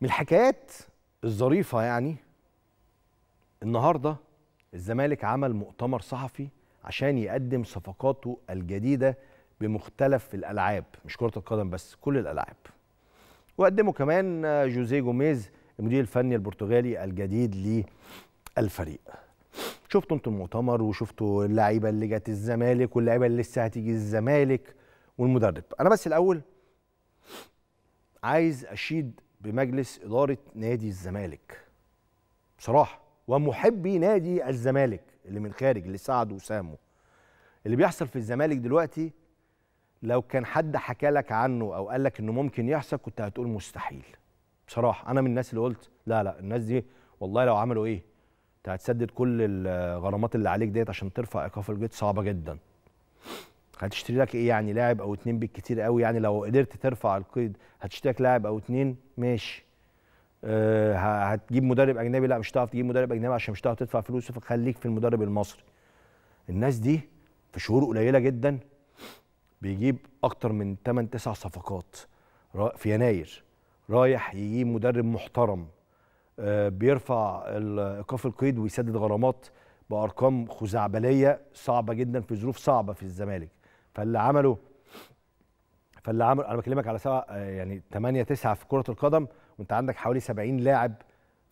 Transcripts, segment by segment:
من الحكايات الظريفة يعني النهاردة الزمالك عمل مؤتمر صحفي عشان يقدم صفقاته الجديدة بمختلف الألعاب مش كرة القدم بس كل الألعاب وقدمه كمان جوزيه جوميز المدير الفني البرتغالي الجديد للفريق شفتوا انتوا المؤتمر وشفتوا اللعيبه اللي جت الزمالك واللعيبه اللي لسه هتيجي الزمالك والمدرب انا بس الاول عايز اشيد بمجلس اداره نادي الزمالك بصراحه ومحبي نادي الزمالك اللي من خارج اللي ساعده وسامه اللي بيحصل في الزمالك دلوقتي لو كان حد حكى لك عنه او قال لك انه ممكن يحصل كنت هتقول مستحيل بصراحه انا من الناس اللي قلت لا لا الناس دي والله لو عملوا ايه انت هتسدد كل الغرامات اللي عليك ديت عشان ترفع ايقاف الجيت صعبه جدا هتشتري لك ايه يعني لاعب او اتنين بالكتير قوي يعني لو قدرت ترفع القيد هتشتري لك لاعب او اتنين ماشي أه هتجيب مدرب اجنبي لا مش هتعرف تجيب مدرب اجنبي عشان مش هتعرف تدفع فلوسه فخليك في المدرب المصري الناس دي في شهور قليله جدا بيجيب اكتر من 8 9 صفقات في يناير رايح يجيب مدرب محترم آه، بيرفع ايقاف القيد ويسدد غرامات بارقام خزعبليه صعبه جدا في ظروف صعبه في الزمالك فاللي عمله فاللي عمله انا بكلمك على سبعة يعني 8 9 في كره القدم وانت عندك حوالي 70 لاعب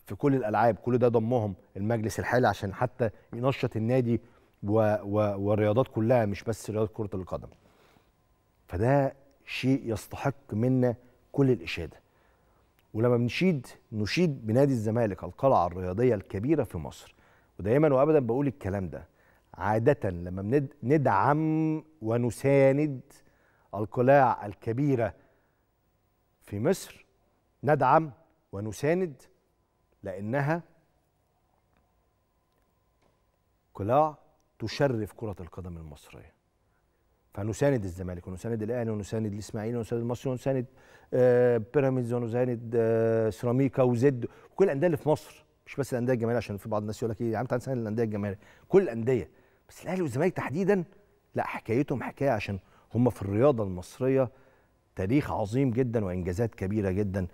في كل الالعاب كل ده ضمهم المجلس الحالي عشان حتى ينشط النادي و و والرياضات كلها مش بس رياضه كره القدم فده شيء يستحق منا كل الاشاده ولما بنشيد نشيد بنادي الزمالك القلعه الرياضيه الكبيره في مصر ودايما وابدا بقول الكلام ده عادة لما ندعم ونساند القلاع الكبيرة في مصر ندعم ونساند لأنها قلاع تشرف كرة القدم المصرية فنساند الزمالك ونساند الاهلي ونساند الاسماعيلي ونساند المصري ونساند آه، بيراميدز ونساند آه، سيراميكا وزد وكل الانديه اللي في مصر مش بس الانديه الجماهيريه عشان في بعض الناس يقول لك ايه يا عم تعالى نساند الانديه الجماهيريه كل الانديه بس الاهلي والزمالك تحديدا لا حكايتهم حكايه عشان هم في الرياضه المصريه تاريخ عظيم جدا وانجازات كبيره جدا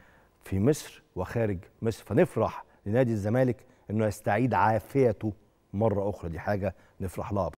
في مصر وخارج مصر فنفرح لنادي الزمالك انه يستعيد عافيته مره اخرى دي حاجه نفرح لها